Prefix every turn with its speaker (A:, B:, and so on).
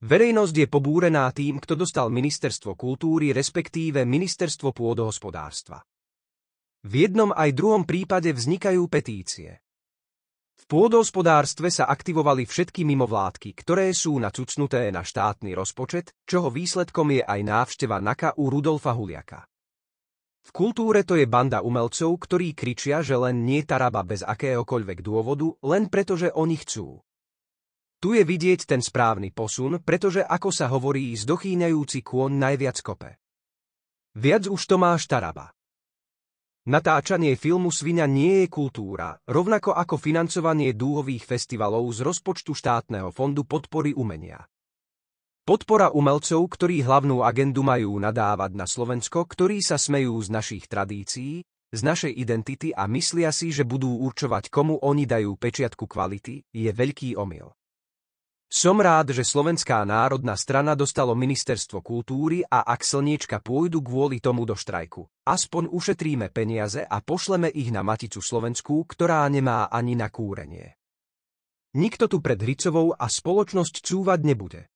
A: Verejnosť je pobúrená tým, kto dostal ministerstvo kultúry, respektíve ministerstvo pôdohospodárstva. V jednom aj druhom prípade vznikajú petície. V pôdohospodárstve sa aktivovali všetky mimovládky, ktoré sú nacucnuté na štátny rozpočet, čoho výsledkom je aj návšteva NAKA u Rudolfa Huliaka. V kultúre to je banda umelcov, ktorí kričia, že len nie taraba bez akéhokoľvek dôvodu, len pretože oni chcú. Tu je vidieť ten správny posun, pretože ako sa hovorí, zdochýnajúci kôň najviac kope. Viac už Tomáš Taraba. Natáčanie filmu Svina nie je kultúra, rovnako ako financovanie dúhových festivalov z rozpočtu štátneho fondu podpory umenia. Podpora umelcov, ktorí hlavnú agendu majú nadávať na Slovensko, ktorí sa smejú z našich tradícií, z našej identity a myslia si, že budú určovať, komu oni dajú pečiatku kvality, je veľký omyl. Som rád, že Slovenská národná strana dostalo ministerstvo kultúry a ak slniečka pôjdu kvôli tomu do štrajku. Aspoň ušetríme peniaze a pošleme ich na Maticu Slovensku, ktorá nemá ani na kúrenie. Nikto tu pred Hricovou a spoločnosť cúvať nebude.